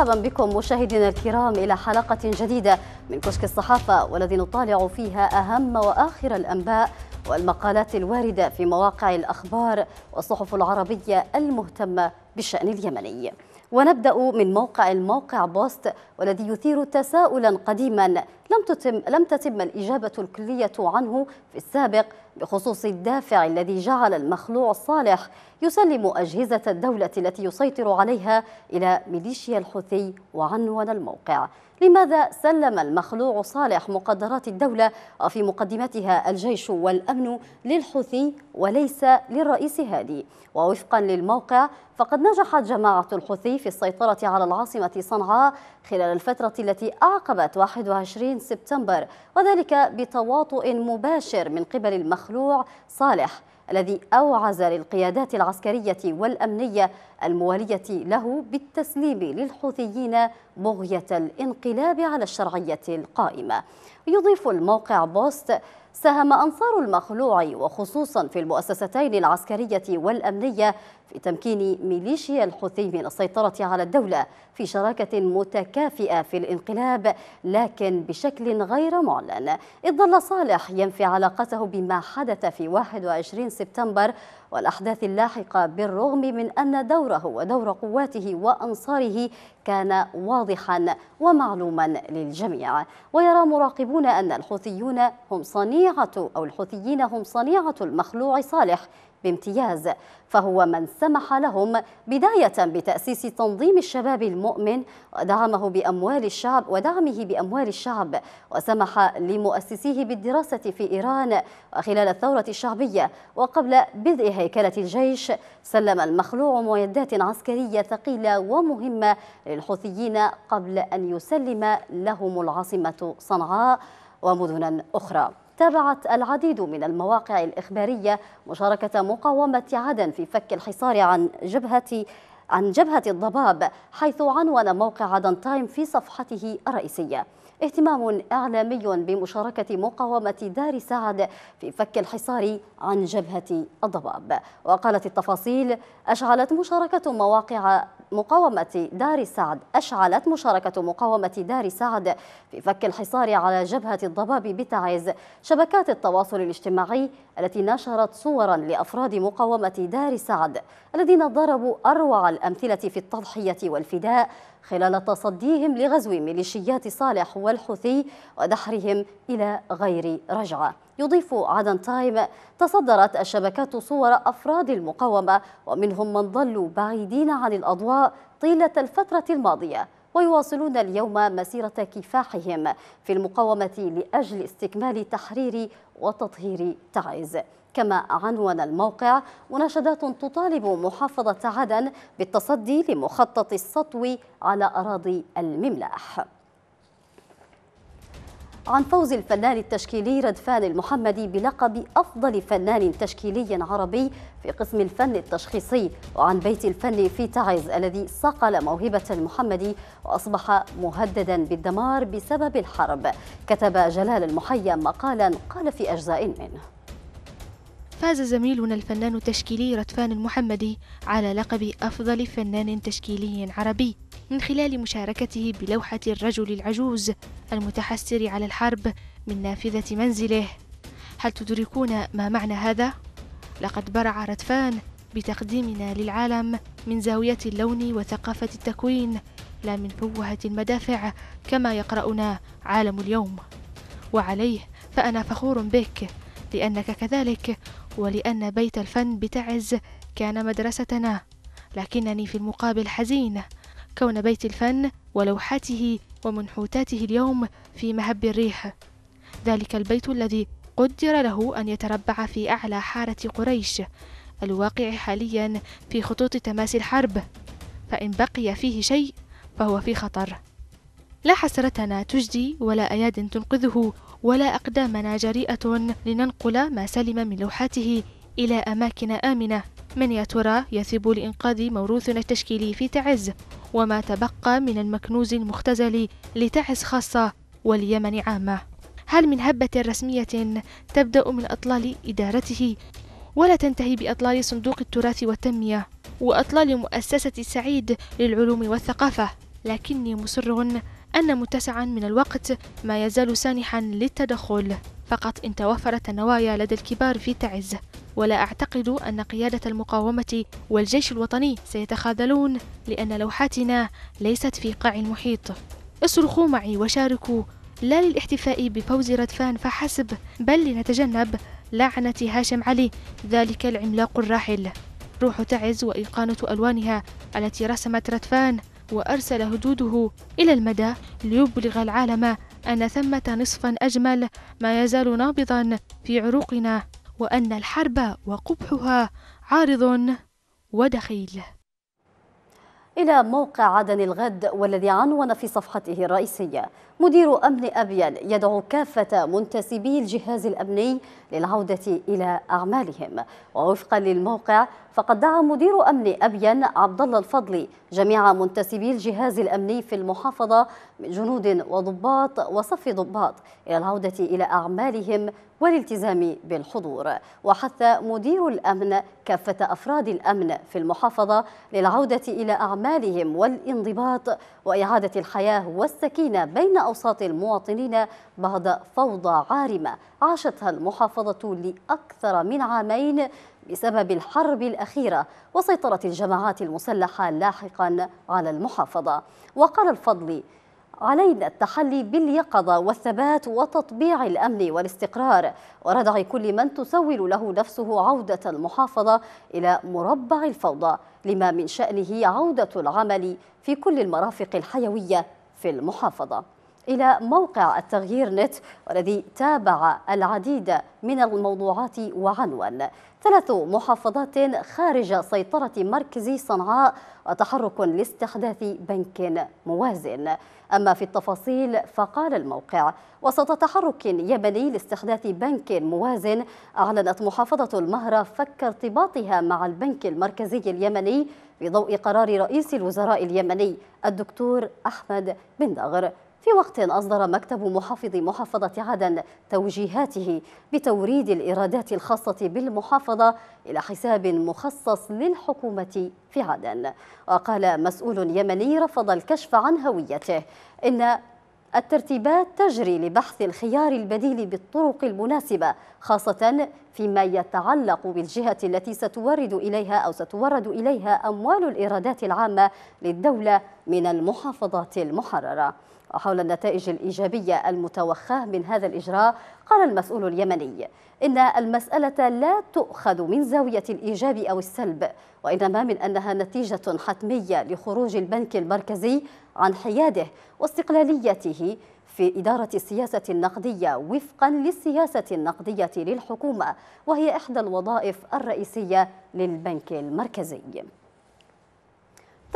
مرحبا بكم مشاهدينا الكرام إلى حلقة جديدة من كشك الصحافة والذي نطالع فيها أهم وآخر الأنباء والمقالات الواردة في مواقع الأخبار والصحف العربية المهتمة بالشأن اليمني ونبدأ من موقع الموقع بوست والذي يثير تساؤلا قديما لم تتم, لم تتم الإجابة الكلية عنه في السابق بخصوص الدافع الذي جعل المخلوع الصالح يسلم أجهزة الدولة التي يسيطر عليها إلى ميليشيا الحوثي وعنون الموقع لماذا سلم المخلوع صالح مقدرات الدولة وفي مقدمتها الجيش والأمن للحوثي وليس للرئيس هادي ووفقا للموقع فقد نجحت جماعة الحوثي في السيطرة على العاصمة صنعاء خلال الفترة التي أعقبت 21 سبتمبر وذلك بتواطؤ مباشر من قبل المخلوع صالح الذي أوعز للقيادات العسكرية والأمنية الموالية له بالتسليم للحوثيين بغية الانقلاب على الشرعية القائمة يضيف الموقع بوست ساهم أنصار المخلوع وخصوصا في المؤسستين العسكرية والأمنية في تمكين ميليشيا الحوثي من السيطرة على الدولة في شراكة متكافئة في الانقلاب لكن بشكل غير معلن إذ ظل صالح ينفي علاقته بما حدث في 21 سبتمبر والأحداث اللاحقة بالرغم من أن دوره ودور قواته وأنصاره كان واضحا ومعلوما للجميع ويرى مراقبون أن الحوثيون هم صنيعة أو الحوثيين هم صنيعة المخلوع صالح بامتياز فهو من سمح لهم بداية بتأسيس تنظيم الشباب المؤمن ودعمه بأموال الشعب ودعمه بأموال الشعب وسمح لمؤسسيه بالدراسة في إيران وخلال الثورة الشعبية وقبل بدء هيكلة الجيش سلم المخلوع معدات عسكرية ثقيلة ومهمة للحوثيين قبل أن يسلم لهم العاصمة صنعاء ومدنا أخرى تابعت العديد من المواقع الإخبارية مشاركة مقاومة عدن في فك الحصار عن جبهة عن جبهة الضباب حيث عنون موقع عدن تايم في صفحته الرئيسية اهتمام إعلامي بمشاركة مقاومة دار سعد في فك الحصار عن جبهة الضباب وقالت التفاصيل أشعلت مشاركة مواقع مقاومة دار سعد أشعلت مشاركة مقاومة دار سعد في فك الحصار على جبهة الضباب بتعز شبكات التواصل الاجتماعي التي نشرت صورا لأفراد مقاومة دار سعد الذين ضربوا أروع الأمثلة في التضحية والفداء خلال تصديهم لغزو ميليشيات صالح والحوثي ودحرهم إلى غير رجعة يضيف عدن تايم تصدرت الشبكات صور أفراد المقاومة ومنهم من ظلوا بعيدين عن الأضواء طيلة الفترة الماضية ويواصلون اليوم مسيرة كفاحهم في المقاومة لأجل استكمال تحرير وتطهير تعز كما عنون الموقع مناشدات تطالب محافظة عدن بالتصدي لمخطط السطو على أراضي المملاح عن فوز الفنان التشكيلي ردفان المحمدي بلقب أفضل فنان تشكيلي عربي في قسم الفن التشخيصي وعن بيت الفن في تعز الذي صقل موهبة المحمدي وأصبح مهددا بالدمار بسبب الحرب كتب جلال المحيا مقالا قال في أجزاء منه فاز زميلنا الفنان التشكيلي رتفان المحمدي على لقب أفضل فنان تشكيلي عربي من خلال مشاركته بلوحة الرجل العجوز المتحسر على الحرب من نافذة منزله هل تدركون ما معنى هذا؟ لقد برع رتفان بتقديمنا للعالم من زاوية اللون وثقافة التكوين لا من فوهة المدافع كما يقرأنا عالم اليوم وعليه فأنا فخور بك لأنك كذلك ولأن بيت الفن بتعز كان مدرستنا لكنني في المقابل حزين كون بيت الفن ولوحاته ومنحوتاته اليوم في مهب الريح ذلك البيت الذي قدر له أن يتربع في أعلى حارة قريش الواقع حاليا في خطوط تماس الحرب فإن بقي فيه شيء فهو في خطر لا حسرتنا تجدي ولا أياد تنقذه ولا أقدامنا جريئة لننقل ما سلم من لوحاته إلى أماكن آمنة من يا ترى يثب لإنقاذ موروثنا التشكيلي في تعز وما تبقى من المكنوز المختزل لتعز خاصة واليمن عامة هل من هبة رسمية تبدأ من أطلال إدارته ولا تنتهي بأطلال صندوق التراث والتنمية وأطلال مؤسسة سعيد للعلوم والثقافة لكني مصر أن متسعا من الوقت ما يزال سانحا للتدخل فقط إن توفرت النوايا لدى الكبار في تعز ولا أعتقد أن قيادة المقاومة والجيش الوطني سيتخاذلون لأن لوحاتنا ليست في قاع المحيط اصرخوا معي وشاركوا لا للاحتفاء بفوز ردفان فحسب بل لنتجنب لعنة هاشم علي ذلك العملاق الراحل روح تعز وإيقانة ألوانها التي رسمت ردفان وأرسل هدوده إلى المدى ليبلغ العالم أن ثمة نصفا أجمل ما يزال نابضا في عروقنا وأن الحرب وقبحها عارض ودخيل إلى موقع عدن الغد والذي عنون في صفحته الرئيسية مدير أمن أبيان يدعو كافة منتسبي الجهاز الأمني للعودة إلى أعمالهم ووفقا للموقع فقد دعا مدير أمن أبيان عبد الله الفضلي جميع منتسبي الجهاز الأمني في المحافظة من جنود وضباط وصف ضباط إلى العودة إلى أعمالهم والالتزام بالحضور وحث مدير الأمن كافة أفراد الأمن في المحافظة للعودة إلى أعمالهم والانضباط وإعادة الحياة والسكينة بين أوساط المواطنين بعد فوضى عارمة عاشتها المحافظة لأكثر من عامين بسبب الحرب الأخيرة وسيطرة الجماعات المسلحة لاحقا على المحافظة وقال الفضل علينا التحلي باليقظة والثبات وتطبيع الأمن والاستقرار وردع كل من تسول له نفسه عودة المحافظة إلى مربع الفوضى لما من شأنه عودة العمل في كل المرافق الحيوية في المحافظة إلى موقع التغيير نت والذي تابع العديد من الموضوعات وعنوان ثلاث محافظات خارج سيطرة مركز صنعاء وتحرك لاستحداث بنك موازن أما في التفاصيل فقال الموقع وسط تحرك يمني لاستحداث بنك موازن أعلنت محافظة المهرة فك ارتباطها مع البنك المركزي اليمني في ضوء قرار رئيس الوزراء اليمني الدكتور أحمد بن داغر في وقت أصدر مكتب محافظ محافظة عدن توجيهاته بتوريد الإيرادات الخاصة بالمحافظة إلى حساب مخصص للحكومة في عدن وقال مسؤول يمني رفض الكشف عن هويته إن الترتيبات تجري لبحث الخيار البديل بالطرق المناسبة خاصة فيما يتعلق بالجهة التي ستورد إليها أو ستورد إليها أموال الإيرادات العامة للدولة من المحافظات المحررة وحول النتائج الإيجابية المتوخاة من هذا الإجراء قال المسؤول اليمني إن المسألة لا تؤخذ من زاوية الإيجاب أو السلب وإنما من أنها نتيجة حتمية لخروج البنك المركزي عن حياده واستقلاليته في إدارة السياسة النقدية وفقا للسياسة النقدية للحكومة وهي إحدى الوظائف الرئيسية للبنك المركزي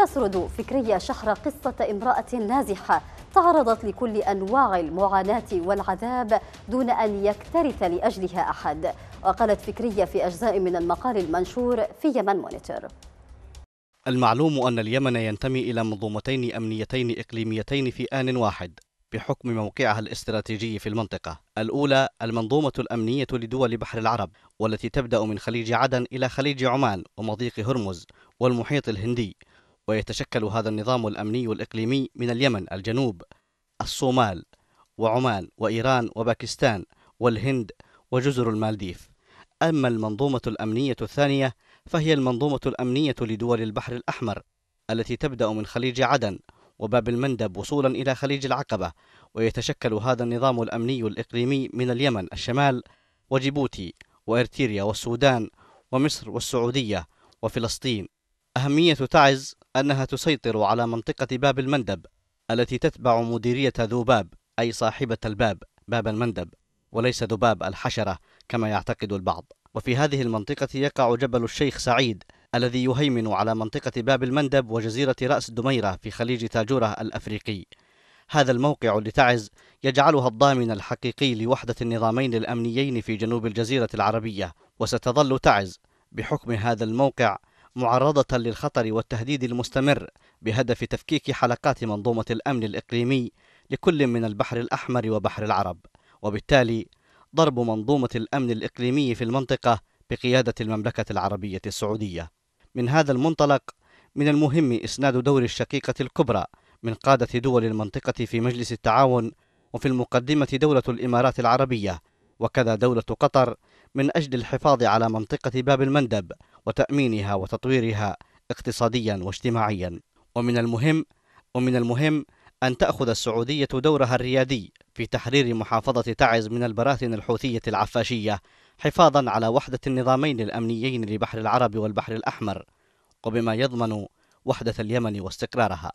تسرد فكرية شحر قصة امرأة نازحة تعرضت لكل أنواع المعاناة والعذاب دون أن يكترث لأجلها أحد وقالت فكرية في أجزاء من المقال المنشور في يمن مونيتور المعلوم أن اليمن ينتمي إلى منظومتين أمنيتين إقليميتين في آن واحد بحكم موقعها الاستراتيجي في المنطقة الأولى المنظومة الأمنية لدول بحر العرب والتي تبدأ من خليج عدن إلى خليج عمان ومضيق هرمز والمحيط الهندي ويتشكل هذا النظام الأمني الإقليمي من اليمن الجنوب الصومال وعمان وإيران وباكستان والهند وجزر المالديف أما المنظومة الأمنية الثانية فهي المنظومة الأمنية لدول البحر الأحمر التي تبدأ من خليج عدن وباب المندب وصولا إلى خليج العقبة ويتشكل هذا النظام الأمني الإقليمي من اليمن الشمال وجيبوتي وإرتيريا والسودان ومصر والسعودية وفلسطين أهمية تعز أنها تسيطر على منطقة باب المندب التي تتبع مديرية ذباب أي صاحبة الباب باب المندب وليس ذباب الحشرة كما يعتقد البعض وفي هذه المنطقة يقع جبل الشيخ سعيد الذي يهيمن على منطقة باب المندب وجزيرة رأس دميرة في خليج تاجورة الأفريقي هذا الموقع لتعز يجعلها الضامن الحقيقي لوحدة النظامين الأمنيين في جنوب الجزيرة العربية وستظل تعز بحكم هذا الموقع معرضة للخطر والتهديد المستمر بهدف تفكيك حلقات منظومة الأمن الإقليمي لكل من البحر الأحمر وبحر العرب وبالتالي ضرب منظومة الأمن الإقليمي في المنطقة بقيادة المملكة العربية السعودية من هذا المنطلق من المهم إسناد دور الشقيقة الكبرى من قادة دول المنطقة في مجلس التعاون وفي المقدمة دولة الإمارات العربية وكذا دولة قطر من أجل الحفاظ على منطقة باب المندب وتأمينها وتطويرها اقتصاديا واجتماعيا ومن المهم ومن المهم أن تأخذ السعودية دورها الريادي في تحرير محافظة تعز من البراثن الحوثية العفاشية حفاظا على وحدة النظامين الأمنيين لبحر العرب والبحر الأحمر وبما يضمن وحدة اليمن واستقرارها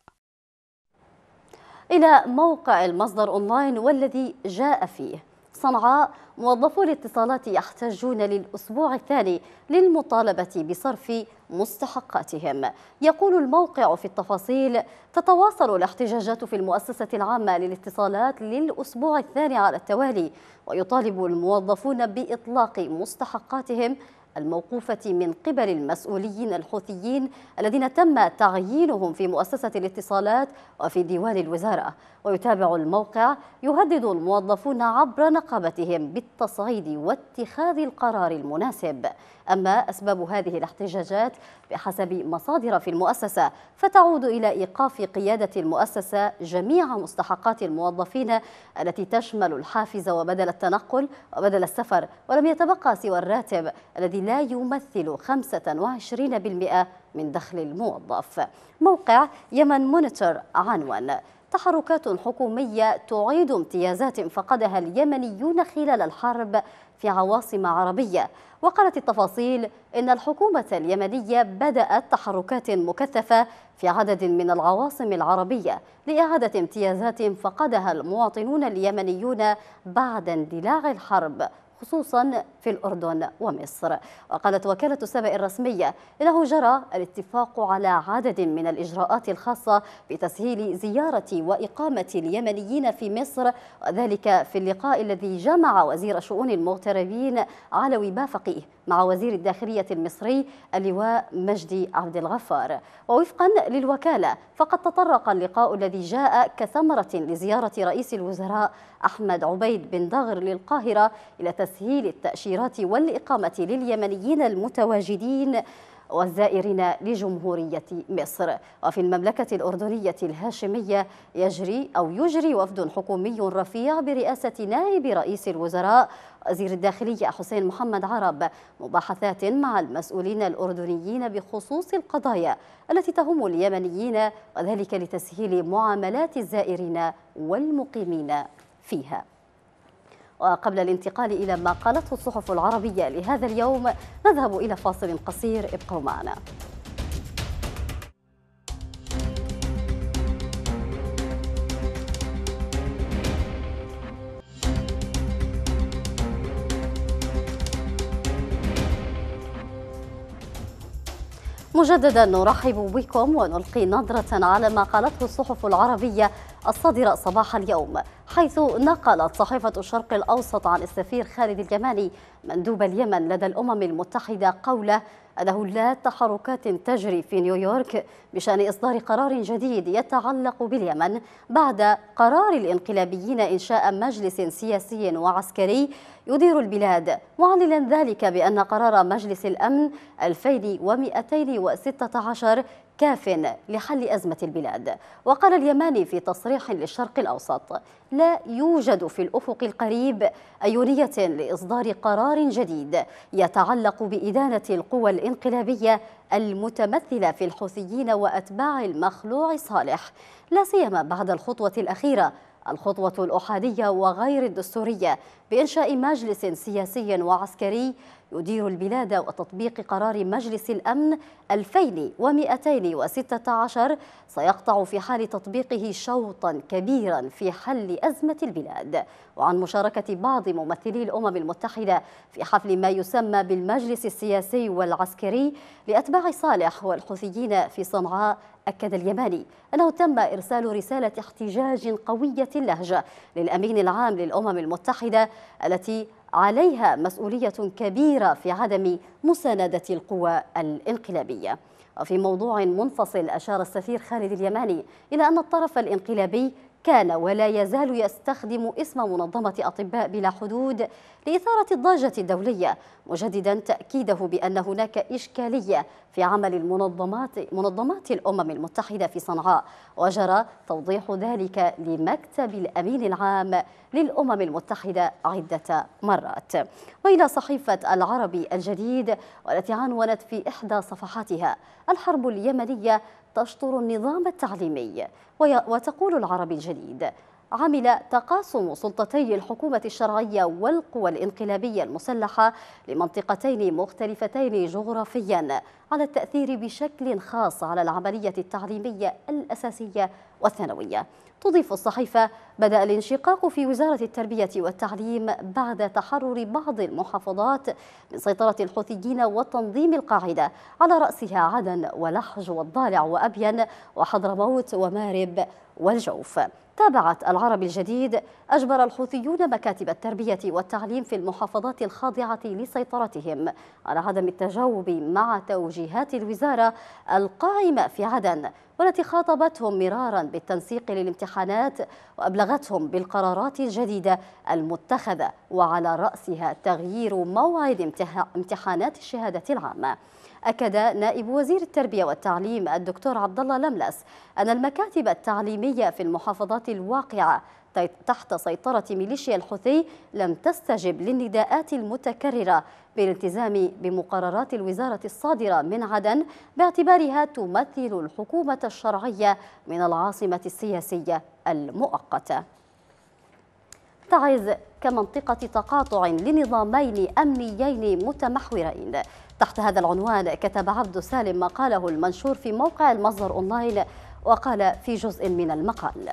إلى موقع المصدر أونلاين والذي جاء فيه صنعاء موظفو الاتصالات يحتجون للأسبوع الثاني للمطالبة بصرف مستحقاتهم يقول الموقع في التفاصيل تتواصل الاحتجاجات في المؤسسة العامة للاتصالات للأسبوع الثاني على التوالي ويطالب الموظفون بإطلاق مستحقاتهم الموقوفة من قبل المسؤولين الحوثيين الذين تم تعيينهم في مؤسسة الاتصالات وفي ديوان الوزارة ويتابع الموقع يهدد الموظفون عبر نقابتهم بالتصعيد واتخاذ القرار المناسب أما أسباب هذه الاحتجاجات بحسب مصادر في المؤسسة فتعود إلى إيقاف قيادة المؤسسة جميع مستحقات الموظفين التي تشمل الحافز وبدل التنقل وبدل السفر ولم يتبقى سوى الراتب الذي لا يمثل 25% من دخل الموظف موقع يمن مونيتور عنوان تحركات حكومية تعيد امتيازات فقدها اليمنيون خلال الحرب في عواصم عربية وقالت التفاصيل إن الحكومة اليمنية بدأت تحركات مكثفة في عدد من العواصم العربية لإعادة امتيازات فقدها المواطنون اليمنيون بعد اندلاع الحرب خصوصا في الأردن ومصر وقالت وكالة سبأ الرسمية إنه جرى الاتفاق على عدد من الإجراءات الخاصة بتسهيل زيارة وإقامة اليمنيين في مصر وذلك في اللقاء الذي جمع وزير شؤون المغتربين علوي بافقيه مع وزير الداخلية المصري اللواء مجدي عبد الغفار ووفقا للوكالة فقد تطرق اللقاء الذي جاء كثمرة لزيارة رئيس الوزراء أحمد عبيد بن دغر للقاهرة إلى تسهيل التأشيرات التأشيرات والإقامة لليمنيين المتواجدين والزائرين لجمهورية مصر وفي المملكة الأردنية الهاشمية يجري أو يجري وفد حكومي رفيع برئاسة نائب رئيس الوزراء وزير الداخلية حسين محمد عرب مباحثات مع المسؤولين الأردنيين بخصوص القضايا التي تهم اليمنيين وذلك لتسهيل معاملات الزائرين والمقيمين فيها وقبل الانتقال إلى ما قالته الصحف العربية لهذا اليوم نذهب إلى فاصل قصير ابقوا معنا مجددا نرحب بكم ونلقي نظرة على ما قالته الصحف العربية الصادرة صباح اليوم حيث نقلت صحيفة الشرق الأوسط عن السفير خالد اليماني مندوب اليمن لدى الأمم المتحدة قوله أنه لا تحركات تجري في نيويورك بشأن إصدار قرار جديد يتعلق باليمن بعد قرار الإنقلابيين إنشاء مجلس سياسي وعسكري يدير البلاد معللا ذلك بأن قرار مجلس الأمن 2216 كاف لحل أزمة البلاد وقال اليماني في تصريح للشرق الأوسط لا يوجد في الأفق القريب أي نية لإصدار قرار جديد يتعلق بإدانة القوى الانقلابية المتمثلة في الحوثيين وأتباع المخلوع صالح لا سيما بعد الخطوة الأخيرة الخطوة الأحادية وغير الدستورية بإنشاء مجلس سياسي وعسكري يدير البلاد وتطبيق قرار مجلس الأمن 2216 سيقطع في حال تطبيقه شوطا كبيرا في حل أزمة البلاد وعن مشاركة بعض ممثلي الأمم المتحدة في حفل ما يسمى بالمجلس السياسي والعسكري لأتباع صالح والحوثيين في صنعاء أكد اليماني أنه تم إرسال رسالة احتجاج قوية اللهجة للأمين العام للأمم المتحدة التي عليها مسؤولية كبيرة في عدم مساندة القوى الانقلابية وفي موضوع منفصل أشار السفير خالد اليماني إلى أن الطرف الانقلابي كان ولا يزال يستخدم اسم منظمة أطباء بلا حدود لإثارة الضجة الدولية مجددا تأكيده بأن هناك إشكالية في عمل المنظمات منظمات الأمم المتحدة في صنعاء وجرى توضيح ذلك لمكتب الأمين العام للأمم المتحدة عدة مرات وإلى صحيفة العربي الجديد والتي عنونت في إحدى صفحاتها الحرب اليمنية تشطر النظام التعليمي وتقول العربي الجديد عمل تقاسم سلطتي الحكومة الشرعية والقوى الانقلابية المسلحة لمنطقتين مختلفتين جغرافيا على التأثير بشكل خاص على العملية التعليمية الأساسية والثانوية تضيف الصحيفة بدأ الانشقاق في وزارة التربية والتعليم بعد تحرر بعض المحافظات من سيطرة الحوثيين وتنظيم القاعدة على رأسها عدن ولحج والضالع وأبين وحضرموت ومارب والجوف تابعت العرب الجديد أجبر الحوثيون مكاتب التربية والتعليم في المحافظات الخاضعة لسيطرتهم على عدم التجاوب مع توجيهات الوزارة القائمة في عدن والتي خاطبتهم مرارا بالتنسيق للامتحانات وأبلغتهم بالقرارات الجديدة المتخذة وعلى رأسها تغيير موعد امتحانات الشهادة العامة أكد نائب وزير التربية والتعليم الدكتور عبد الله لملس أن المكاتب التعليمية في المحافظات الواقعة تحت سيطرة ميليشيا الحوثي لم تستجب للنداءات المتكررة بالالتزام بمقررات الوزارة الصادرة من عدن باعتبارها تمثل الحكومة الشرعية من العاصمة السياسية المؤقتة تعز كمنطقة تقاطع لنظامين أمنيين متمحورين تحت هذا العنوان كتب عبد سالم مقاله المنشور في موقع المصدر أونلاين وقال في جزء من المقال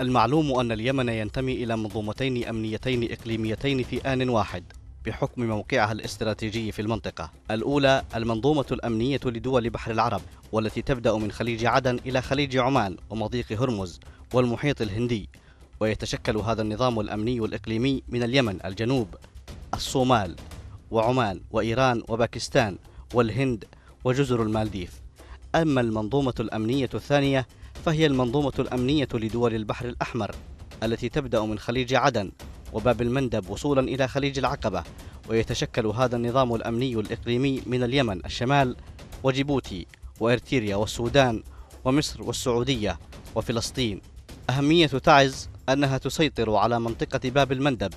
المعلوم أن اليمن ينتمي إلى منظومتين أمنيتين إقليميتين في آن واحد بحكم موقعها الاستراتيجي في المنطقة الأولى المنظومة الأمنية لدول بحر العرب والتي تبدأ من خليج عدن إلى خليج عمان ومضيق هرمز والمحيط الهندي ويتشكل هذا النظام الأمني الإقليمي من اليمن الجنوب الصومال وعمان وإيران وباكستان والهند وجزر المالديف أما المنظومة الأمنية الثانية فهي المنظومة الأمنية لدول البحر الأحمر التي تبدأ من خليج عدن وباب المندب وصولا إلى خليج العقبة ويتشكل هذا النظام الأمني الإقليمي من اليمن الشمال وجيبوتي وإرتيريا والسودان ومصر والسعودية وفلسطين أهمية تعز أنها تسيطر على منطقة باب المندب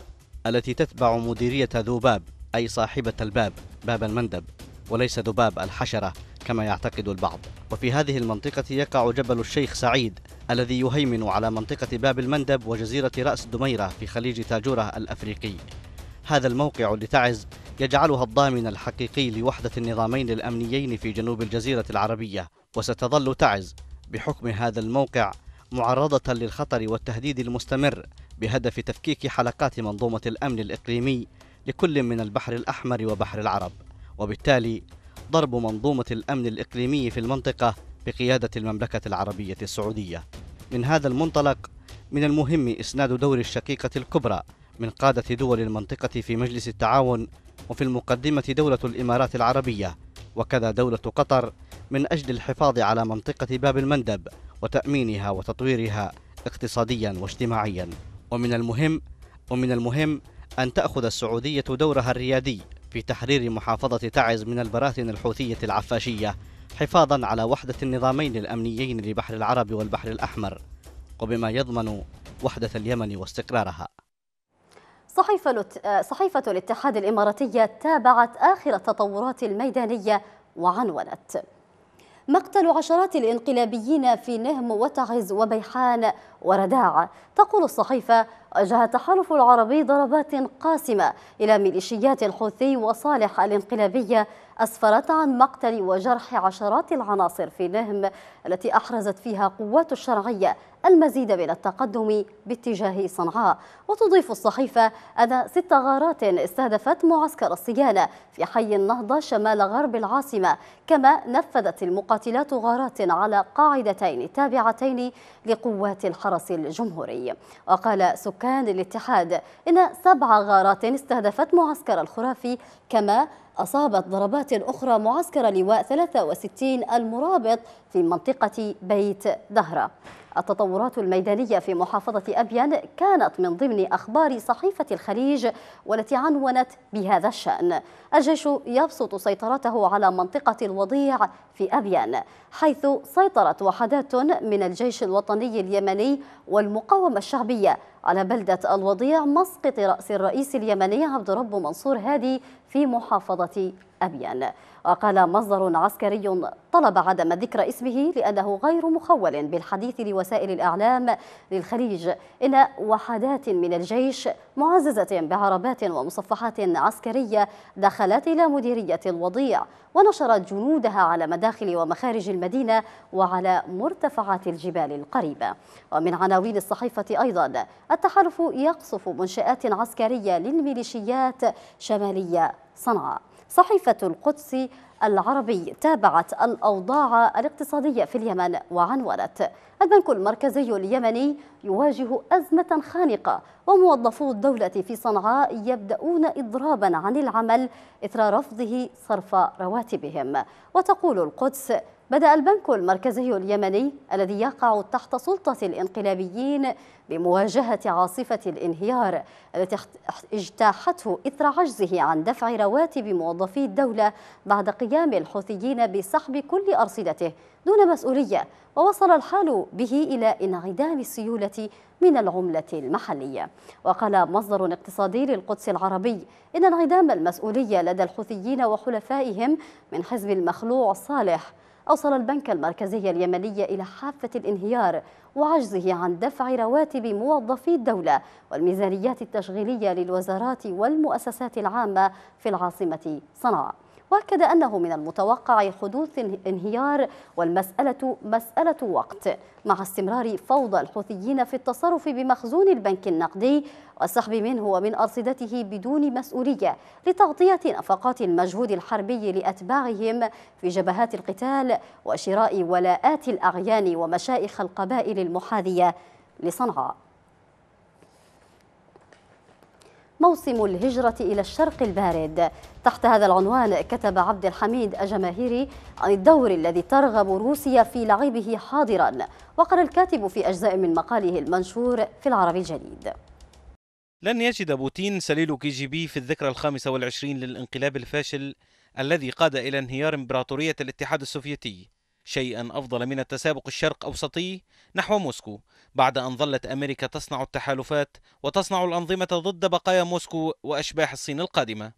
التي تتبع مديرية ذباب أي صاحبة الباب باب المندب وليس ذباب الحشرة كما يعتقد البعض وفي هذه المنطقة يقع جبل الشيخ سعيد الذي يهيمن على منطقة باب المندب وجزيرة رأس دميرة في خليج تاجورة الأفريقي هذا الموقع لتعز يجعلها الضامن الحقيقي لوحدة النظامين الأمنيين في جنوب الجزيرة العربية وستظل تعز بحكم هذا الموقع معرضة للخطر والتهديد المستمر بهدف تفكيك حلقات منظومة الأمن الإقليمي لكل من البحر الأحمر وبحر العرب وبالتالي ضرب منظومة الأمن الإقليمي في المنطقة بقيادة المملكة العربية السعودية من هذا المنطلق من المهم إسناد دور الشقيقة الكبرى من قادة دول المنطقة في مجلس التعاون وفي المقدمة دولة الإمارات العربية وكذا دولة قطر من أجل الحفاظ على منطقة باب المندب وتأمينها وتطويرها اقتصاديا واجتماعيا ومن المهم ومن المهم أن تأخذ السعودية دورها الريادي في تحرير محافظة تعز من البراثن الحوثية العفاشية حفاظا على وحدة النظامين الأمنيين لبحر العرب والبحر الأحمر وبما يضمن وحدة اليمن واستقرارها صحيفة, آه، صحيفة الاتحاد الإماراتية تابعت آخر التطورات الميدانية وعنونت مقتل عشرات الانقلابيين في نهم وتعز وبيحان ورداع تقول الصحيفة وجه التحالف العربي ضربات قاسمة إلى ميليشيات الحوثي وصالح الانقلابية أسفرت عن مقتل وجرح عشرات العناصر في نهم التي أحرزت فيها قوات الشرعية المزيد من التقدم باتجاه صنعاء وتضيف الصحيفة أن ست غارات استهدفت معسكر الصيانة في حي النهضة شمال غرب العاصمة كما نفذت المقاتلات غارات على قاعدتين تابعتين لقوات الحرس الجمهوري وقال سكان الاتحاد إن سبع غارات استهدفت معسكر الخرافي كما أصابت ضربات أخرى معسكر لواء 63 المرابط في منطقة بيت دهرة التطورات الميدانية في محافظة أبيان كانت من ضمن أخبار صحيفة الخليج والتي عنونت بهذا الشأن الجيش يبسط سيطرته على منطقة الوضيع في أبيان حيث سيطرت وحدات من الجيش الوطني اليمني والمقاومة الشعبية على بلدة الوضيع مسقط رأس الرئيس اليمني عبد رب منصور هادي في محافظة أبيان وقال مصدر عسكري طلب عدم ذكر اسمه لأنه غير مخول بالحديث لوسائل الإعلام للخليج إن وحدات من الجيش معززة بعربات ومصفحات عسكرية دخلت إلى مديرية الوضيع ونشرت جنودها على مداخل ومخارج المدينة وعلى مرتفعات الجبال القريبة ومن عناوين الصحيفة أيضا التحالف يقصف منشآت عسكرية للميليشيات شمالية صنعاء صحيفة القدس العربي تابعت الأوضاع الاقتصادية في اليمن وعنونت البنك المركزي اليمني يواجه أزمة خانقة وموظفو الدولة في صنعاء يبدأون إضرابا عن العمل إثر رفضه صرف رواتبهم وتقول القدس بدأ البنك المركزي اليمني الذي يقع تحت سلطة الانقلابيين بمواجهة عاصفة الانهيار التي اجتاحته إثر عجزه عن دفع رواتب موظفي الدولة بعد قيام الحوثيين بسحب كل أرصدته دون مسؤولية ووصل الحال به إلى انعدام السيولة من العملة المحلية وقال مصدر اقتصادي للقدس العربي إن انعدام المسؤولية لدى الحوثيين وحلفائهم من حزب المخلوع صالح أوصل البنك المركزي اليمني إلى حافة الانهيار وعجزه عن دفع رواتب موظفي الدولة والميزانيات التشغيلية للوزارات والمؤسسات العامة في العاصمة صنعاء واكد أنه من المتوقع حدوث انهيار والمسألة مسألة وقت مع استمرار فوضى الحوثيين في التصرف بمخزون البنك النقدي والسحب منه ومن أرصدته بدون مسؤولية لتغطية نفقات المجهود الحربي لأتباعهم في جبهات القتال وشراء ولاءات الأعيان ومشائخ القبائل المحاذية لصنعاء موسم الهجرة إلى الشرق البارد تحت هذا العنوان كتب عبد الحميد الجماهيري عن الدور الذي ترغب روسيا في لعبه حاضرا وقال الكاتب في أجزاء من مقاله المنشور في العربي الجديد لن يجد بوتين سليل كي جي بي في الذكرى الخامسة والعشرين للانقلاب الفاشل الذي قاد إلى انهيار إمبراطورية الاتحاد السوفيتي شيئا أفضل من التسابق الشرق أوسطي نحو موسكو بعد أن ظلت أمريكا تصنع التحالفات وتصنع الأنظمة ضد بقايا موسكو وأشباح الصين القادمة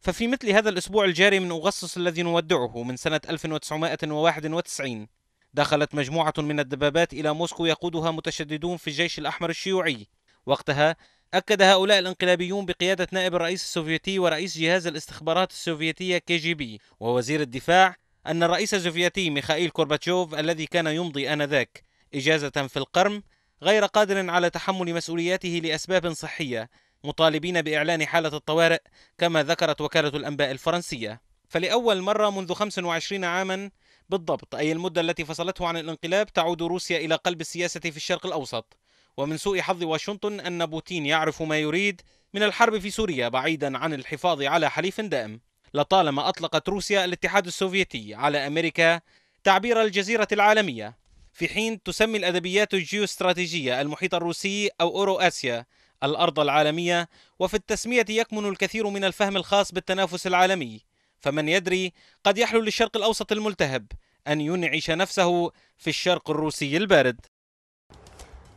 ففي مثل هذا الأسبوع الجاري من أغسطس الذي نودعه من سنة 1991 دخلت مجموعة من الدبابات إلى موسكو يقودها متشددون في الجيش الأحمر الشيوعي وقتها أكد هؤلاء الانقلابيون بقيادة نائب الرئيس السوفيتي ورئيس جهاز الاستخبارات السوفيتية كي جي بي ووزير الدفاع أن الرئيس السوفيتي ميخائيل كورباتشوف الذي كان يمضي آنذاك إجازة في القرم غير قادر على تحمل مسؤولياته لأسباب صحية مطالبين بإعلان حالة الطوارئ كما ذكرت وكالة الأنباء الفرنسية فلأول مرة منذ 25 عاما بالضبط أي المدة التي فصلته عن الانقلاب تعود روسيا إلى قلب السياسة في الشرق الأوسط ومن سوء حظ واشنطن أن بوتين يعرف ما يريد من الحرب في سوريا بعيدا عن الحفاظ على حليف دائم لطالما أطلقت روسيا الاتحاد السوفيتي على أمريكا تعبير الجزيرة العالمية في حين تسمي الأدبيات الجيوستراتيجية المحيط الروسي أو أورو آسيا الأرض العالمية وفي التسمية يكمن الكثير من الفهم الخاص بالتنافس العالمي فمن يدري قد يحلو للشرق الأوسط الملتهب أن ينعش نفسه في الشرق الروسي البارد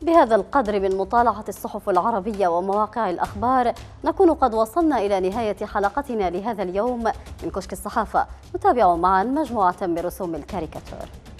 بهذا القدر من مطالعة الصحف العربية ومواقع الأخبار نكون قد وصلنا إلى نهاية حلقتنا لهذا اليوم من كشك الصحافة نتابع معا مجموعة من رسوم الكاريكاتور